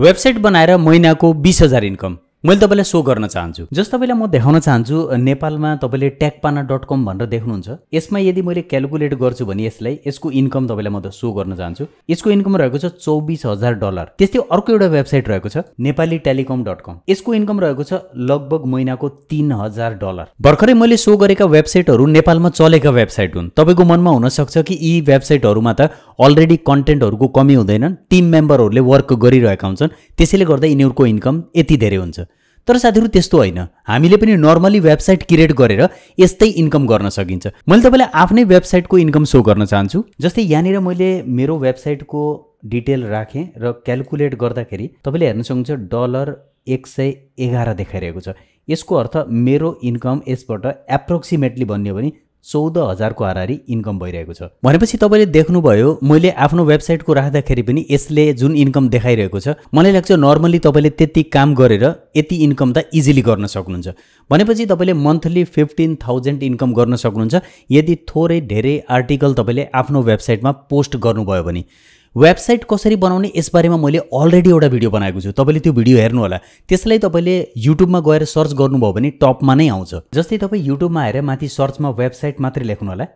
website बनाएर महिनाको बिस हजार इन्कम मैले तपाईँलाई सो गर्न चाहन्छु जस्तो तपाईँलाई म देखाउन चाहन्छु नेपालमा तपाईँले ट्याकपाना डट कम भनेर देख्नुहुन्छ यसमा यदि मैले क्यालकुलेट गर्छु भने यसलाई यसको इन्कम तपाईँलाई म त सो गर्न चाहन्छु यसको इन्कम रहेको छ चौबिस हजार डलर त्यस्तै अर्को एउटा वेबसाइट रहेको छ नेपाली टेलिकम डट कम यसको इन्कम रहेको छ लगभग महिनाको तिन हजार डलर भर्खरै मैले सो गरेका वेबसाइटहरू नेपालमा चलेका वेबसाइट हुन् तपाईँको मनमा हुनसक्छ कि यी वेबसाइटहरूमा त अलरेडी कन्टेन्टहरूको कमी हुँदैनन् टिम मेम्बरहरूले वर्क गरिरहेका हुन्छन् त्यसैले गर्दा यिनीहरूको इन्कम यति धेरै हुन्छ तर साथीहरू त्यस्तो होइन हामीले पनि नर्मली वेबसाइट क्रिएट गरेर यस्तै इन्कम गर्न सकिन्छ मैले तपाईँलाई आफ्नै वेबसाइटको इन्कम सो गर्न चाहन्छु जस्तै यहाँनिर मैले मेरो वेबसाइटको डिटेल राखेँ र क्यालकुलेट गर्दाखेरि तपाईँले हेर्न सक्नुहुन्छ डलर एक सय एघार देखाइरहेको छ यसको अर्थ मेरो इन्कम यसबाट एप्रोक्सिमेटली भन्यो भने चौध हजारको हारारी इन्कम भइरहेको छ भनेपछि तपाईँले देख्नुभयो मैले आफ्नो वेबसाइटको राख्दाखेरि पनि यसले जुन इन्कम देखाइरहेको छ मलाई लाग्छ नर्मल्ली तपाईँले त्यति काम गरेर यति इन्कम त इजिली गर्न सक्नुहुन्छ भनेपछि तपाईँले मन्थली फिफ्टिन थाउजन्ड इन्कम गर्न सक्नुहुन्छ यदि थोरै धेरै आर्टिकल तपाईँले आफ्नो वेबसाइटमा पोस्ट गर्नुभयो भने वेबसाइट कसरी बनाउने यसबारेमा मैले अलरेडी एउटा भिडियो बनाएको छु तपाईँले त्यो भिडियो हेर्नु होला त्यसलाई तपाईँले युट्युबमा गएर सर्च गर्नुभयो भने टपमा नै आउँछ जस्तै तपाईँ युट्युबमा आएर माथि सर्चमा वेबसाइट मात्रै लेख्नु होला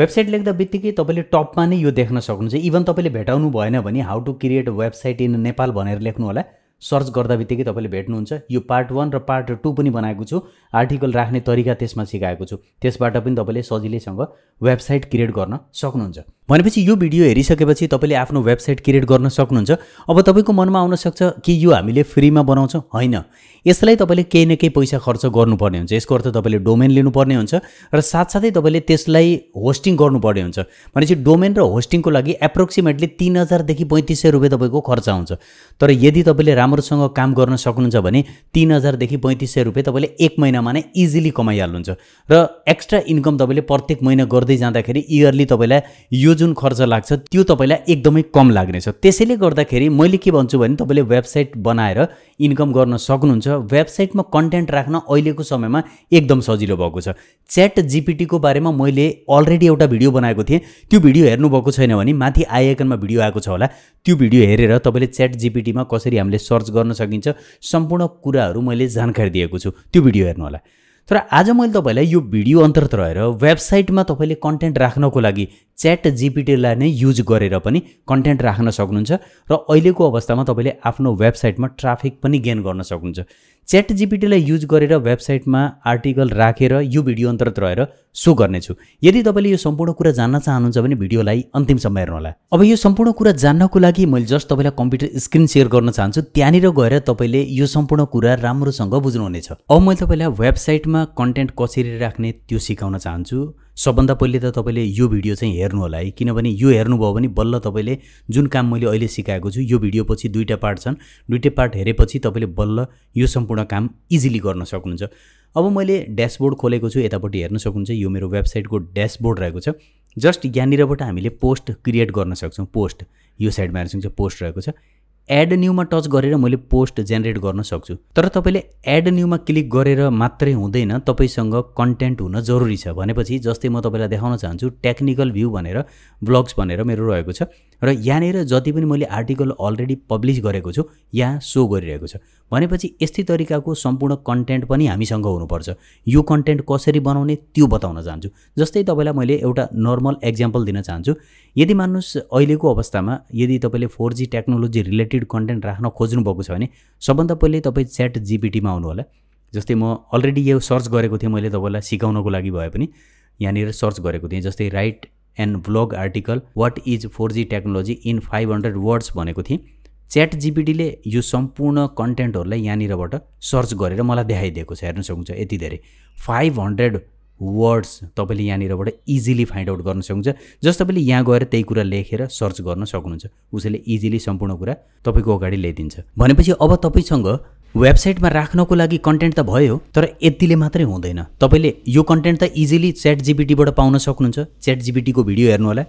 वेबसाइट लेख्दा बित्तिकै तपाईँले टपमा नै यो देख्न सक्नुहुन्छ इभन तपाईँले भेटाउनु भएन भने how to create website in Nepal भनेर लेख्नु होला सर्च गर्दा बित्तिकै तपाईँले भेट्नुहुन्छ यो पार्ट वान र पार्ट टू पनि बनाएको छु आर्टिकल राख्ने तरिका त्यसमा सिकाएको छु त्यसबाट पनि तपाईँले सजिलैसँग वेबसाइट क्रिएट गर्न सक्नुहुन्छ भनेपछि यो भिडियो हेरिसकेपछि तपाईँले आफ्नो वेबसाइट क्रिएट गर्न सक्नुहुन्छ अब तपाईँको मनमा आउन सक्छ कि यो हामीले फ्रीमा बनाउँछौँ होइन यसलाई तपाईँले केही न केही पैसा खर्च गर्नुपर्ने हुन्छ यसको अर्थ तपाईँले डोमेन लिनुपर्ने हुन्छ र साथसाथै तपाईँले त्यसलाई होस्टिङ गर्नुपर्ने हुन्छ भनेपछि डोमेन र होस्टिङको लागि एप्रोक्सिमेटली तिन हजारदेखि पैँतिस सय रुपियाँ तपाईँको खर्च हुन्छ तर यदि तपाईँले राम्रोसँग काम गर्न सक्नुहुन्छ भने तिन हजारदेखि पैँतिस सय रुपियाँ तपाईँले एक महिनामा नै इजिली कमाइहाल्नुहुन्छ र एक्स्ट्रा इन्कम तपाईँले प्रत्येक महिना गर्दै जाँदाखेरि इयरली तपाईँलाई यो जुन खर्च लाग्छ त्यो तपाईँलाई एकदमै कम लाग्नेछ त्यसैले गर्दाखेरि मैले के भन्छु भने तपाईँले वेबसाइट बनाएर इन्कम गर्न सक्नुहुन्छ वेबसाइटमा कन्टेन्ट राख्न अहिलेको समयमा एकदम सजिलो भएको छ च्याट जिपिटीको बारेमा मैले अलरेडी एउटा भिडियो बनाएको थिएँ त्यो भिडियो हेर्नुभएको छैन भने माथि आइएकनमा भिडियो आएको छ होला त्यो भिडियो हेरेर तपाईँले च्याट जिपिटीमा कसरी हामीले सर्च सर्च गर्न सकिन्छ सम्पूर्ण कुराहरू मैले जानकारी दिएको छु त्यो भिडियो हेर्नु होला तर आज मैले तपाईँलाई यो भिडियो अन्तर्गत रहेर वेबसाइटमा तपाईँले कन्टेन्ट राख्नको लागि च्याट जिपिटीलाई नै युज गरेर पनि कन्टेन्ट राख्न सक्नुहुन्छ र अहिलेको अवस्थामा तपाईँले आफ्नो वेबसाइटमा ट्राफिक पनि गेन गर्न सक्नुहुन्छ च्याट जिपिटीलाई युज गरेर वेबसाइटमा आर्टिकल राखेर रा, यो भिडियो अन्तर्गत रहेर सो गर्नेछु यदि तपाईँले यो सम्पूर्ण कुरा जान्न चाहनुहुन्छ भने भिडियोलाई अन्तिमसम्म हेर्नुहोला अब यो सम्पूर्ण कुरा जान्नको लागि मैले जस्ट तपाईँलाई कम्प्युटर स्क्रिन सेयर गर्न चाहन्छु त्यहाँनिर गएर तपाईँले यो सम्पूर्ण कुरा राम्रोसँग बुझ्नुहुनेछ अब मैले तपाईँलाई वेबसाइटमा कन्टेन्ट कसरी राख्ने त्यो सिकाउन चाहन्छु सबभन्दा पहिले त तपाईँले यो भिडियो चाहिँ हेर्नु होला है किनभने यो हेर्नुभयो भने बल्ल तपाईँले जुन काम मैले अहिले सिकाएको छु यो भिडियो पछि दुईवटा पार्ट छन् दुईवटै पार्ट हेरेपछि तपाईँले बल्ल यो सम्पूर्ण काम इजिली गर्न सक्नुहुन्छ अब मैले ड्यासबोर्ड खोलेको छु यतापट्टि हेर्न सक्नुहुन्छ यो मेरो वेबसाइटको ड्यासबोर्ड रहेको छ जस्ट यहाँनिरबाट हामीले पोस्ट क्रिएट गर्न सक्छौँ पोस्ट यो साइडमा हेर्न सक्छ पोस्ट रहेको छ एड न्यूमा टच गरेर मैले पोस्ट जेनेरेट गर्न सक्छु तर तपाईँले एड न्युमा क्लिक गरेर मात्रै हुँदैन तपाईँसँग कन्टेन्ट हुन जरुरी छ भनेपछि जस्तै म तपाईँलाई देखाउन चाहन्छु टेक्निकल भ्यू भनेर ब्लग्स भनेर मेरो रहेको छ र यहाँनिर जति पनि मैले आर्टिकल अलरेडी पब्लिस गरेको छु यहाँ सो गरिरहेको छ भनेपछि यस्तै तरिकाको सम्पूर्ण कन्टेन्ट पनि हामीसँग हुनुपर्छ यो कन्टेन्ट कसरी बनाउने त्यो बताउन चाहन्छु जस्तै तपाईँलाई मैले एउटा नर्मल एक्जाम्पल दिन चाहन्छु यदि मान्नुहोस् अहिलेको अवस्थामा यदि तपाईँले four G technology related content राख्न खोज्नुभएको छ भने सबभन्दा पहिले तपाईँ च्याट जिपिटीमा आउनुहोला जस्तै म अलरेडी यो सर्च गरेको थिएँ मैले तपाईँलाई सिकाउनको लागि भए पनि यहाँनिर सर्च गरेको थिएँ जस्तै write and blog article what is four G technology in five hundred words भनेको थिएँ च्याट जिपिडीले यो सम्पूर्ण कन्टेन्टहरूलाई यहाँनिरबाट सर्च गरेर मलाई देखाइदिएको छ हेर्न सक्नुहुन्छ यति धेरै फाइभ हन्ड्रेड वर्ड्स तपाईँले यहाँनिरबाट इजिली फाइन्ड आउट गर्न सक्नुहुन्छ जस तपाईँले यहाँ गएर त्यही कुरा लेखेर सर्च गर्न सक्नुहुन्छ उसले इजिली सम्पूर्ण कुरा तपाईँको अगाडि ल्याइदिन्छ भनेपछि अब तपाईँसँग वेबसाइटमा राख्नको लागि कन्टेन्ट त भयो तर यतिले मात्रै हुँदैन तपाईँले यो कन्टेन्ट त इजिली च्याट जिबिटीबाट पाउन सक्नुहुन्छ च्याट जिबिटीको भिडियो हेर्नु होला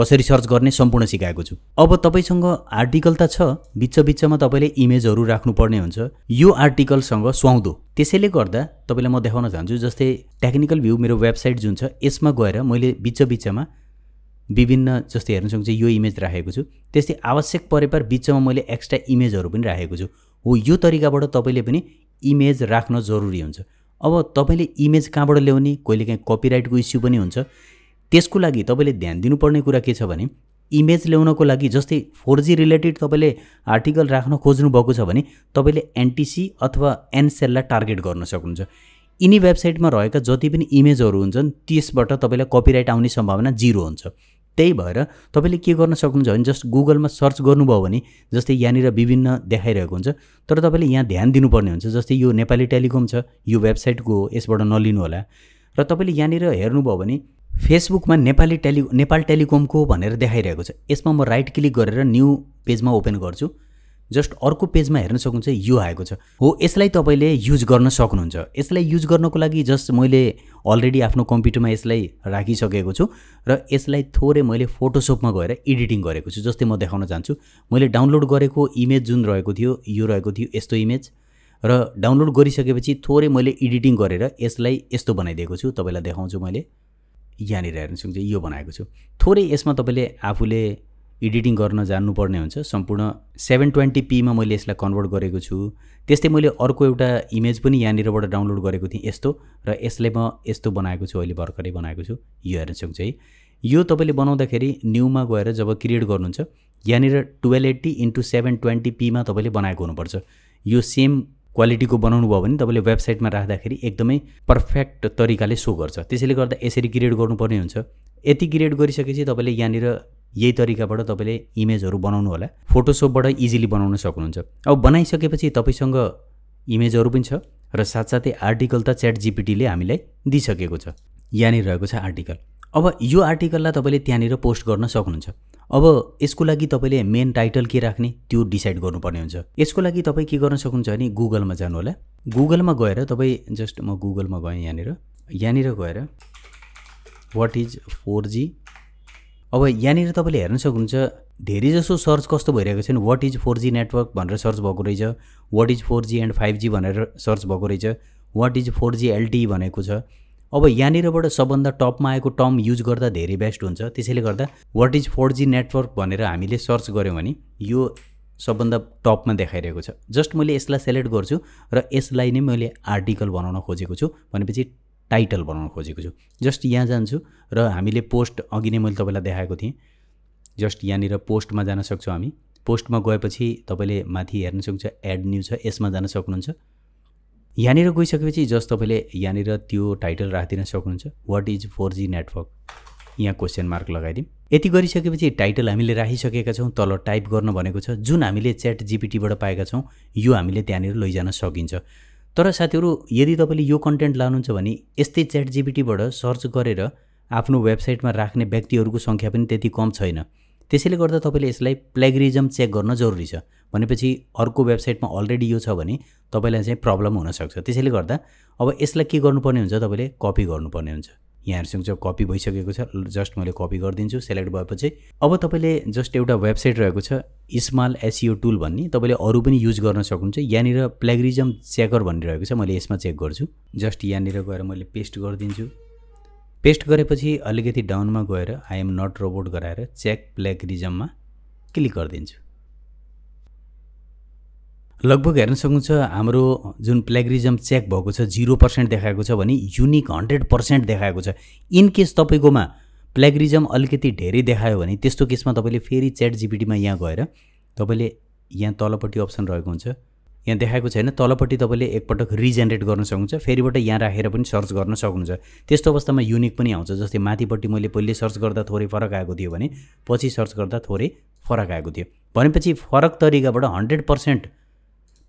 कसरी सर्च गर्ने सम्पूर्ण सिकाएको छु अब तपाईँसँग आर्टिकल त छ बिच बिचमा तपाईँले इमेजहरू राख्नुपर्ने हुन्छ यो आर्टिकलसँग सुहाउँदो त्यसैले गर्दा तपाईँलाई म देखाउन चाहन्छु जस्तै टेक्निकल भ्यू मेरो वेबसाइट जुन छ यसमा गएर मैले बिच बिचमा विभिन्न जस्तै हेर्न सक्छु यो इमेज राखेको छु त्यस्तै आवश्यक परेपर बिचमा मैले एक्स्ट्रा इमेजहरू पनि राखेको छु हो यो तरिकाबाट तपाईँले पनि इमेज राख्न जरुरी हुन्छ अब तपाईँले इमेज कहाँबाट ल्याउने कहिले काहीँ कपिराइटको इस्यु पनि हुन्छ त्यसको लागि तपाईँले ध्यान दिनुपर्ने कुरा के छ भने इमेज ल्याउनको लागि जस्तै फोर जी रिलेटेड तपाईँले आर्टिकल राख्न खोज्नुभएको छ भने तपाईँले एनटिसी अथवा एनसेललाई टार्गेट गर्न सक्नुहुन्छ यिनी वेबसाइटमा रहेका जति पनि इमेजहरू हुन्छन् त्यसबाट तपाईँलाई कपिराइट आउने सम्भावना जिरो हुन्छ त्यही भएर तपाईँले के गर्न सक्नुहुन्छ भने जस्ट गुगलमा सर्च गर्नुभयो भने जस्तै यहाँनिर विभिन्न देखाइरहेको हुन्छ तर तपाईँले यहाँ ध्यान दिनुपर्ने हुन्छ जस्तै यो नेपाली टेलिकम छ यो वेबसाइटको हो यसबाट होला र तपाईँले यहाँनिर हेर्नुभयो भने फेसबुकमा नेपाली टेलि नेपाल टेलिकमको भनेर देखाइरहेको छ यसमा म राइट क्लिक गरेर न्यू पेजमा ओपन गर्छु जस्ट अर्को पेजमा हेर्न सक्नुहुन्छ यो आएको छ हो यसलाई तपाईँले युज गर्न सक्नुहुन्छ यसलाई युज गर्नको लागि जस्ट मैले अलरेडी आफ्नो कम्प्युटरमा यसलाई राखिसकेको छु र यसलाई थोरै मैले फोटोसपमा गएर एडिटिङ गरेको छु जस्तै म देखाउन चाहन्छु मैले डाउनलोड गरेको इमेज जुन रहेको थियो यो रहेको थियो यस्तो इमेज र डाउनलोड गरिसकेपछि थोरै मैले एडिटिङ गरेर यसलाई यस्तो बनाइदिएको छु तपाईँलाई देखाउँछु मैले यहाँनिर हेर्न सक्छु यो बनाएको छु थोरै यसमा तपाईँले आफूले एडिटिङ गर्न जान्नुपर्ने हुन्छ सम्पूर्ण सेभेन ट्वेन्टी पीमा मैले यसलाई कन्भर्ट गरेको छु त्यस्तै मैले अर्को एउटा इमेज पनि यहाँनिरबाट डाउनलोड गरेको थिएँ यस्तो र यसले म यस्तो बनाएको छु अहिले भर्खरै बनाएको छु यो हेर्न सक्छु है यो तपाईँले बनाउँदाखेरि न्युमा गएर जब क्रिएट गर्नुहुन्छ यहाँनिर twelve eighty into seven twenty पीमा तपाईँले बनाएको हुनुपर्छ यो सेम क्वालिटीको बनाउनु भयो भने तपाईँले वेबसाइटमा राख्दाखेरि एकदमै पर्फेक्ट तरिकाले सो गर्छ त्यसैले गर्दा यसरी क्रिएट गर्नुपर्ने हुन्छ यति क्रिएट गरिसकेपछि तपाईँले यहाँनिर यही तरिकाबाट तपाईँले इमेजहरू बनाउनु होला फोटोसपबाट इजिली बनाउन सक्नुहुन्छ अब बनाइसकेपछि तपाईँसँग इमेजहरू पनि छ र साथसाथै आर्टिकल त च्याट जिपिटीले हामीलाई दिइसकेको छ यहाँनिर रहेको छ आर्टिकल अब यो आर्टिकललाई तपाईँले त्यहाँनिर पोस्ट गर्न सक्नुहुन्छ अब यसको लागि तपाईँले मेन टाइटल के राख्ने त्यो डिसाइड गर्नुपर्ने हुन्छ यसको लागि तपाईँ के गर्न सक्नुहुन्छ भने गुगलमा जानु होला गुगलमा गएर तपाईँ जस्ट म गुगलमा गएँ यहाँनिर यहाँनिर गएर वाट इज फोर जी अब यहाँनिर तपाईँले हेर्न सक्नुहुन्छ धेरै जसो सर्च कस्तो भइरहेको छ नि what is four G network भनेर सर्च भएको रहेछ what is four G and five G भनेर सर्च भएको रहेछ what is four G LTE भनेको छ अब यहाँनिरबाट सबभन्दा टपमा आएको टर्म युज गर्दा धेरै बेस्ट हुन्छ त्यसैले गर्दा what is four G network भनेर हामीले सर्च गऱ्यौँ भने यो सबभन्दा टपमा देखाइरहेको छ जस्ट मैले यसलाई सेलेक्ट गर्छु र यसलाई नै मैले आर्टिकल बनाउन खोजेको छु भनेपछि टाइटल बनाउन खोजेको छु जस्ट यहाँ जान्छु र हामीले पोस्ट अघि नै मैले तपाईँलाई देखाएको थिएँ जस्ट यहाँनिर पोस्टमा जान सक्छौँ हामी पोस्टमा गएपछि तपाईँले माथि हेर्न सक्छ एड न्यू छ यसमा जान सक्नुहुन्छ यहाँनिर गइसकेपछि जस्ट तपाईँले यहाँनिर त्यो टाइटल राखिदिन सक्नुहुन्छ what is four G network यहाँ क्वेसन मार्क लगाइदिउँ यति गरिसकेपछि टाइटल हामीले राखिसकेका छौँ तल टाइप गर्न भनेको छ जुन हामीले च्याट जिपिटीबाट पाएका छौँ यो हामीले त्यहाँनिर लैजान सकिन्छ तर साथीहरू यदि तपाईँले यो कन्टेन्ट लानुहुन्छ भने यस्तै च्याट जिबिटीबाट सर्च गरेर आफ्नो वेबसाइटमा राख्ने व्यक्तिहरूको सङ्ख्या पनि त्यति कम छैन त्यसैले गर्दा तपाईँले यसलाई प्लेगरिजम चेक गर्न जरुरी छ भनेपछि अर्को वेबसाइटमा अलरेडी यो छ भने तपाईँलाई चाहिँ प्रब्लम हुनसक्छ त्यसैले गर्दा अब यसलाई के गर्नुपर्ने हुन्छ तपाईँले कपी गर्नुपर्ने हुन्छ यहाँहरूसँग चाहिँ कपी भइसकेको छ जस्ट मैले कपी गरिदिन्छु सेलेक्ट भएपछि अब तपाईँले जस्ट एउटा वेबसाइट रहेको छ स्मल एसियो टुल भन्ने तपाईँले अरू पनि युज गर्न सक्नुहुन्छ यहाँनिर प्लेगरिजम च्याकर रहेको छ मैले यसमा चेक गर्छु जस्ट यहाँनिर गएर मैले पेस्ट गरिदिन्छु पेस्ट गरेपछि अलिकति डाउनमा गएर आइएम नट रोबोट गराएर चेक प्लेग्रिजममा क्लिक गरिदिन्छु लगभग हेर्न सक्नुहुन्छ हाम्रो जुन प्लेग्रिजम चेक भएको छ जिरो पर्सेन्ट देखाएको छ भने युनिक हन्ड्रेड पर्सेन्ट देखाएको छ इन केस तपाईँकोमा प्लेग्रिजम अलिकति धेरै देखायो भने त्यस्तो केसमा तपाईँले फेरि च्याट जिपिटीमा यहाँ गएर तपाईँले यहाँ तलपट्टि अप्सन रहेको हुन्छ यहाँ देखाएको छैन तलपट्टि तपाईँले एकपटक रिजेनेरेट गर्न सक्नुहुन्छ फेरिबाट यहाँ राखेर पनि सर्च गर्न सक्नुहुन्छ त्यस्तो अवस्थामा युनिक पनि आउँछ जस्तै माथिपट्टि मैले पहिले सर्च गर्दा थोरै फरक आएको थियो भने पछि सर्च गर्दा थोरै फरक आएको थियो भनेपछि फरक तरिकाबाट हन्ड्रेड पर्सेन्ट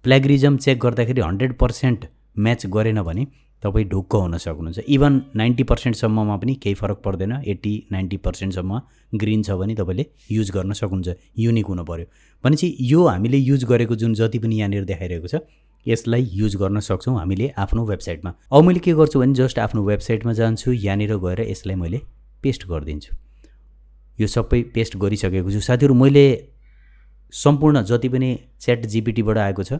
प्लेग्रिजम चेक गर्दाखेरि हन्ड्रेड पर्सेन्ट म्याच गरेन भने तपाईँ ढुक्क हुन सक्नुहुन्छ इभन नाइन्टी पर्सेन्टसम्ममा पनि केही फरक पर्दैन एट्टी नाइन्टी पर्सेन्टसम्म ग्रिन छ भने तपाईँले युज गर्न सक्नुहुन्छ युनिक हुनु पऱ्यो भनेपछि यो हामीले युज गरेको जुन जति पनि यहाँनिर देखाइरहेको छ यसलाई युज गर्न सक्छौँ हामीले आफ्नो वेबसाइटमा अब मैले के गर्छु भने जस्ट आफ्नो वेबसाइटमा जान्छु यहाँनिर गएर यसलाई मैले पेस्ट गरिदिन्छु यो सबै पेस्ट गरिसकेको छु साथीहरू मैले सम्पूर्ण जति पनि च्याट जिपिटीबाट आएको छ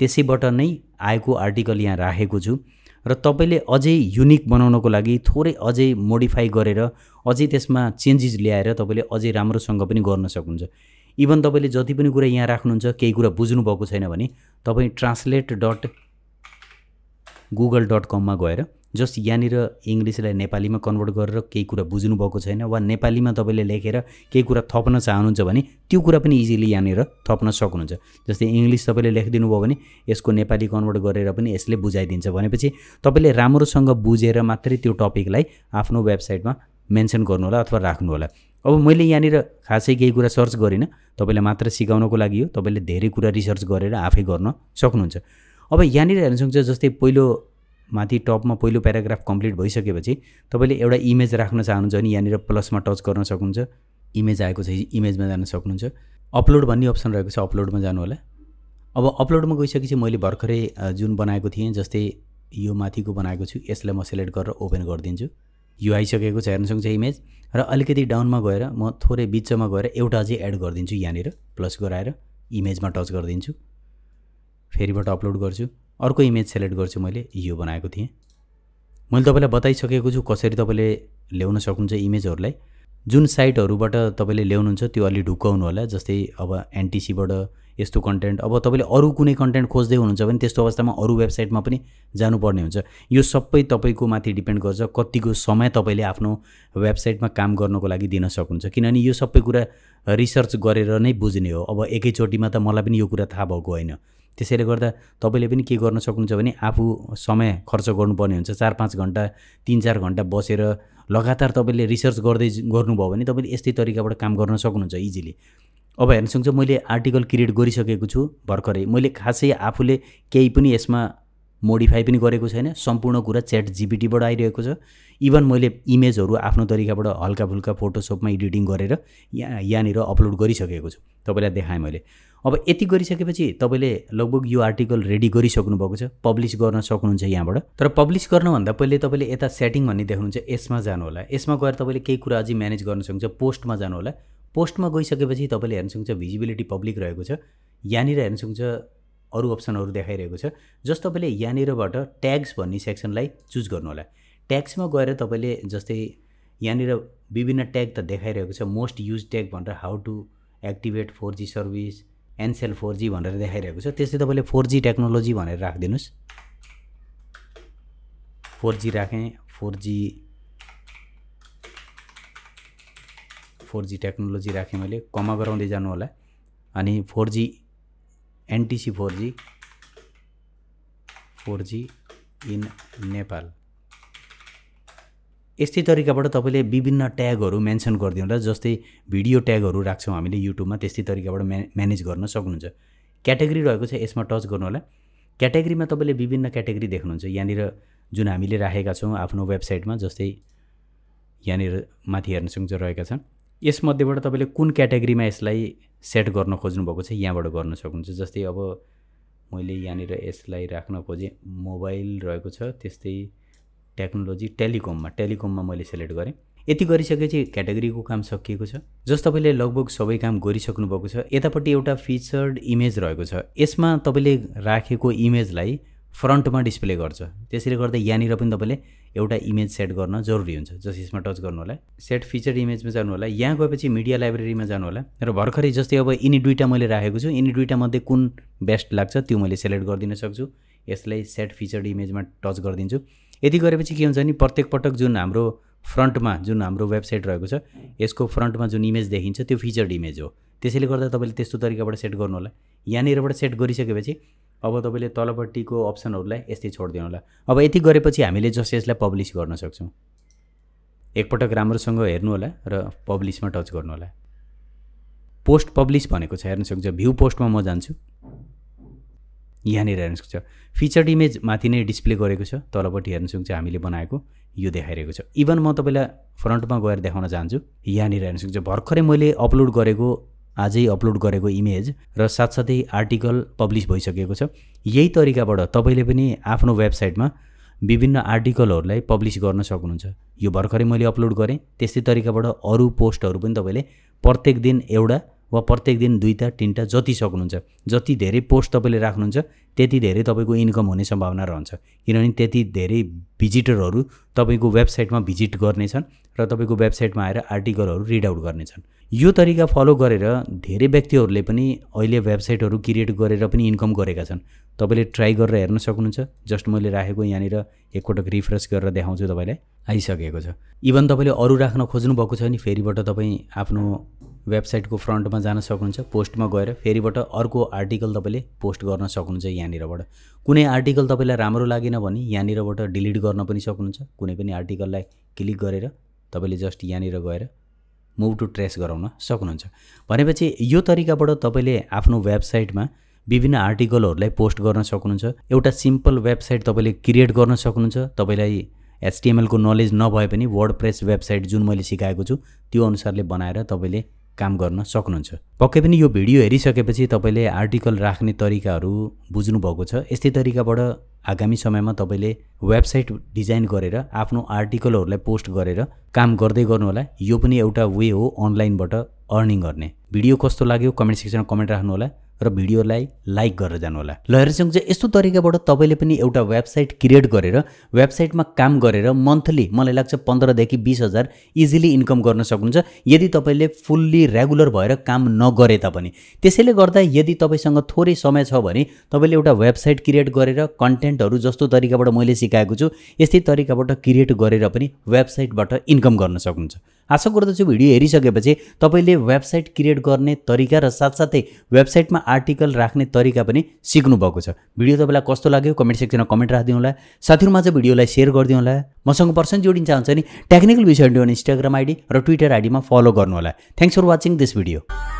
त्यसैबाट नै आएको आर्टिकल यहाँ राखेको छु र तपाईँले अझै युनिक बनाउनको लागि थोरै अझै मोडिफाई गरेर अझै त्यसमा चेन्जेस ल्याएर तपाईँले अझै राम्रोसँग पनि गर्न सक्नुहुन्छ इभन तपाईँले जति पनि कुरा यहाँ राख्नुहुन्छ केही कुरा बुझ्नुभएको छैन भने तपाईँ ट्रान्सलेट डट गुगल डट कममा गएर जस्ट यहाँनिर इङ्ग्लिसलाई नेपालीमा कन्भर्ट गरेर केही कुरा बुझ्नुभएको छैन वा नेपालीमा तपाईँले लेखेर केही कुरा थप्न चाहनुहुन्छ भने त्यो कुरा पनि इजिली यहाँनिर थप्न सक्नुहुन्छ जस्तै इङ्ग्लिस तपाईँले लेखिदिनु भयो भने यसको नेपाली कन्भर्ट गरेर पनि यसले बुझाइदिन्छ भनेपछि तपाईँले राम्रोसँग बुझेर मात्रै त्यो टपिकलाई आफ्नो वेबसाइटमा मेन्सन गर्नु होला अथवा राख्नु होला अब मैले यहाँनिर खासै केही कुरा सर्च गरिनँ तपाईँलाई मात्र सिकाउनको लागि हो तपाईँले धेरै कुरा रिसर्च गरेर आफै गर्न सक्नुहुन्छ अब यहाँनिर हेर्न सक्छ जस्तै पहिलो माथि टपमा पहिलो प्याराग्राफ कम्प्लिट भइसकेपछि तपाईँले एउटा इमेज राख्न चाहनुहुन्छ भने यहाँनिर प्लसमा टच गर्न सक्नुहुन्छ इमेज आएको छ इमेजमा जान सक्नुहुन्छ अपलोड भन्ने अप्सन रहेको छ अपलोडमा जानु होला अब अपलोडमा गइसकेपछि मैले भर्खरै जुन बनाएको थिएँ जस्तै यो माथिको बनाएको छु यसलाई म सेलेक्ट गरेर ओपन गरिदिन्छु यो आइसकेको छ हेर्न सक्छ इमेज र अलिकति डाउनमा गएर म थोरै बिचमा गएर एउटा अझै एड गरिदिन्छु यहाँनिर प्लस गराएर इमेजमा टच गरिदिन्छु फेरिबाट अपलोड गर्छु अर्को इमेज सेलेक्ट गर्छु मैले यो बनाएको थिएँ मैले तपाईँलाई बताइसकेको छु कसरी तपाईँले ल्याउन सक्नुहुन्छ इमेजहरूलाई जुन साइटहरूबाट तपाईँले ल्याउनुहुन्छ त्यो अलि ढुक्काउनु होला जस्तै अब एनटिसीबाट यस्तो कन्टेन्ट अब तपाईँले अरू कुनै कन्टेन्ट खोज्दै हुनुहुन्छ भने त्यस्तो अवस्थामा अरू वेबसाइटमा पनि जानुपर्ने हुन्छ यो सबै तपाईँको माथि डिपेन्ड गर्छ कतिको समय तपाईँले आफ्नो वेबसाइटमा काम गर्नको लागि दिन सक्नुहुन्छ किनभने यो सबै कुरा रिसर्च गरेर नै बुझ्ने हो अब एकैचोटिमा त मलाई पनि यो कुरा थाहा भएको होइन त्यसैले गर्दा तपाईँले पनि के गर्न सक्नुहुन्छ भने आफू समय खर्च गर्नुपर्ने हुन्छ चार पाँच घन्टा तिन चार घन्टा बसेर लगातार तपाईँले रिसर्च गर्दै गर्नुभयो भने तपाईँले यस्तै तरिकाबाट काम गर्न सक्नुहुन्छ इजिली अब हेर्न सक्छ मैले आर्टिकल क्रिएट गरिसकेको छु भर्खरै मैले खासै आफूले केही पनि यसमा मोडिफाई पनि गरेको छैन सम्पूर्ण कुरा च्याट जिपिटीबाट आइरहेको छ इभन मैले इमेजहरू आफ्नो तरिकाबाट हल्का फुल्का फोटोसपमा एडिटिङ गरेर यहाँ यहाँनिर अपलोड गरिसकेको छु तपाईँलाई देखाएँ मैले अब यति गरिसकेपछि तपाईँले लगभग यो आर्टिकल रेडी गरिसक्नु भएको छ पब्लिस गर्न सक्नुहुन्छ यहाँबाट तर पब्लिस गर्नभन्दा पहिले तपाईँले यता सेटिङ भन्ने देख्नुहुन्छ यसमा जानुहोला यसमा गएर तपाईँले केही कुरा अझै म्यानेज गर्न सक्नुहुन्छ पोस्टमा जानुहोला पोस्टमा गइसकेपछि तपाईँले हेर्न सक्नुहुन्छ भिजिबिलिटी पब्लिक रहेको छ यहाँनिर हेर्न सक्नुहुन्छ अरू अप्सनहरू देखाइरहेको छ जस तपाईँले यहाँनिरबाट ट्याग्स भन्ने सेक्सनलाई चुज गर्नुहोला ट्याग्समा गएर तपाईँले जस्तै यहाँनिर विभिन्न ट्याग त देखाइरहेको छ मोस्ट युज ट्याग भनेर how to activate four G service Ncell four G भनेर देखाइरहेको छ त्यस्तै तपाईँले फोर जी टेक्नोलोजी भनेर राखिदिनुहोस् फोर जी राखेँ four G four G technology राखेँ मैले कमा गराउँदै जानु होला अनि four G NTC four G four G in Nepal यस्तै तरिकाबाट तपाईँले विभिन्न ट्यागहरू मेन्सन गरिदिनु जस्तै भिडियो ट्यागहरू राख्छौँ हामीले युट्युबमा त्यस्तै तरिकाबाट म्या म्यानेज गर्न सक्नुहुन्छ क्याटेगोरी रहेको छ यसमा टच गर्नु होला क्याटेगोरीमा तपाईँले विभिन्न क्याटेगोरी देख्नुहुन्छ यहाँनिर जुन हामीले राखेका छौँ आफ्नो वेबसाइटमा जस्तै यहाँनिर माथि हेर्न सक्छ रहेका छन् यसमध्येबाट तपाईँले कुन क्याटेगोरीमा यसलाई सेट गर्न खोज्नुभएको छ यहाँबाट गर्न सक्नुहुन्छ जस्तै अब मैले यहाँनिर यसलाई राख्न खोजेँ मोबाइल रहेको छ त्यस्तै टेक्नोलोजी टेलिकममा टेलिकममा मैले सेलेक्ट गरेँ यति गरिसकेपछि क्याटेगोरीको काम सकिएको छ जस तपाईँले लगभग सबै काम गरिसक्नु भएको छ यतापट्टि एउटा फिचर्ड इमेज रहेको छ यसमा तपाईँले राखेको इमेजलाई फ्रन्टमा डिस्प्ले गर्छ त्यसैले गर्दा यहाँनिर पनि तपाईँले एउटा इमेज सेट गर्न जरुरी हुन्छ जस यसमा टच गर्नु होला सेट फिचर इमेजमा जानु होला यहाँ गएपछि मिडिया लाइब्रेरीमा जानु होला र भर्खरै जस्तै अब यिनी दुईवटा मैले राखेको छु यिनी मध्ये कुन बेस्ट लाग्छ त्यो मैले सेलेक्ट गरिदिन सक्छु यसलाई सेट फिचर्ड इमेजमा टच गरिदिन्छु यति गरेपछि के हुन्छ भने प्रत्येक पटक जुन हाम्रो फ्रन्टमा जुन हाम्रो वेबसाइट रहेको छ यसको फ्रन्टमा जुन इमेज देखिन्छ त्यो फिचर्ड इमेज हो त्यसैले गर्दा तपाईँले त्यस्तो तरिकाबाट सेट गर्नु होला यहाँनिरबाट सेट गरिसकेपछि अब तपाईँले तलपट्टिको अप्सनहरूलाई यस्तै छोडिदिनु होला अब यति गरेपछि हामीले जस यसलाई पब्लिस गर्न सक्छौँ एकपटक राम्रोसँग होला र पब्लिसमा टच गर्नु होला पोस्ट पब्लिस भनेको छ हेर्न सक्छ भ्यू पोस्टमा म जान्छु यहाँनिर हेर्न सक्छ फिचर्ड इमेज माथि नै डिस्प्ले गरेको छ तलपट्टि हेर्न सक्छ हामीले बनाएको यो देखाइरहेको छ इभन म तपाईँलाई फ्रन्टमा गएर देखाउन चाहन्छु यहाँनिर हेर्न सक्छ भर्खरै मैले अपलोड गरेको आजै अपलोड गरेको इमेज र साथसाथै आर्टिकल पब्लिस भइसकेको छ यही तरिकाबाट तपाईँले पनि आफ्नो वेबसाइटमा विभिन्न आर्टिकलहरूलाई पब्लिस गर्न सक्नुहुन्छ यो भर्खरै मैले अपलोड गरेँ त्यस्तै तरिकाबाट अरू पोस्टहरू पनि तपाईँले प्रत्येक दिन एउटा वा प्रत्येक दिन दुईवटा तिनवटा जति सक्नुहुन्छ जति धेरै पोस्ट तपाईँले राख्नुहुन्छ त्यति धेरै तपाईँको इन्कम हुने सम्भावना रहन्छ किनभने त्यति धेरै भिजिटरहरू तपाईँको वेबसाइटमा भिजिट गर्नेछन् र तपाईँको वेबसाइटमा आएर आर्टिकलहरू रिड आउट गर्नेछन् यो तरिका फलो गरेर धेरै व्यक्तिहरूले पनि अहिले वेबसाइटहरू क्रिएट गरेर पनि इन्कम गरेका छन् तपाईँले ट्राई गरेर हेर्न सक्नुहुन्छ जस्ट मैले राखेको यहाँनिर एकपटक रिफ्रेस गरेर देखाउँछु तपाईँलाई आइसकेको छ इभन तपाईँले अरू राख्न खोज्नु भएको छ भने फेरिबाट तपाईँ आफ्नो वेबसाइटको फ्रन्टमा जान सक्नुहुन्छ पोस्टमा गएर फेरिबाट अर्को आर्टिकल तपाईँले पोस्ट गर्न सक्नुहुन्छ यहाँनिरबाट कुनै आर्टिकल तपाईँलाई राम्रो लागेन भने यहाँनिरबाट डिलिट गर्न पनि सक्नुहुन्छ कुनै पनि आर्टिकललाई क्लिक गरेर तपाईँले जस्ट यहाँनिर गएर मुभ टु ट्रेस गराउन सक्नुहुन्छ भनेपछि यो तरिकाबाट तपाईँले आफ्नो वेबसाइटमा विभिन्न आर्टिकलहरूलाई पोस्ट गर्न सक्नुहुन्छ एउटा सिम्पल वेबसाइट तपाईँले क्रिएट गर्न सक्नुहुन्छ तपाईँलाई एचटिएमएलको नलेज नभए पनि वर्ड प्रेस वेबसाइट जुन मैले सिकाएको छु त्यो अनुसारले बनाएर तपाईँले काम गर्न सक्नुहुन्छ पक्कै पनि यो भिडियो हेरिसकेपछि तपाईँले आर्टिकल राख्ने तरिकाहरू बुझ्नुभएको छ यस्तै तरिकाबाट आगामी समयमा तपाईँले वेबसाइट डिजाइन गरेर आफ्नो आर्टिकलहरूलाई पोस्ट गरेर काम गर्दै गर्नुहोला यो पनि एउटा वे हो अनलाइनबाट अर्निङ गर्ने भिडियो कस्तो लाग्यो कमेन्ट सेक्सनमा कमेन्ट राख्नुहोला र भिडियोलाई लाइक गरेर जानुहोला लहरेसँग चाहिँ यस्तो तरिकाबाट तपाईँले पनि एउटा वेबसाइट क्रिएट गरेर वेबसाइटमा काम गरेर मन्थली मलाई लाग्छ पन्ध्रदेखि बिस हजार इजिली इन्कम गर्न सक्नुहुन्छ यदि तपाईँले फुल्ली रेगुलर भएर काम नगरे तापनि त्यसैले गर्दा यदि तपाईँसँग थोरै समय छ भने तपाईँले एउटा वेबसाइट क्रिएट गरेर कन्टेन्टहरू जस्तो तरिकाबाट मैले सिकाएको छु यस्तै तरिकाबाट क्रिएट गरेर पनि वेबसाइटबाट इन्कम गर्न सक्नुहुन्छ आशा गर्दछु भिडियो हेरिसकेपछि तपाईँले वेबसाइट क्रिएट गर्ने तरिका र साथसाथै वेबसाइटमा आर्टिकल राख्ने तरिका पनि सिक्नुभएको छ भिडियो तपाईँलाई कस्तो लाग्यो कमेन्ट सेक्सनमा कमेन्ट राखिदिनु होला साथीहरूमा चाहिँ भिडियोलाई सेयर गरिदिनु होला मसँग पर्सन जोडिन चाहन्छ नि टेक्निकल विषय इन्स्टाग्राम आइडी र ट्विटर आइडीमा फलो गर्नु होला thanks for watching this video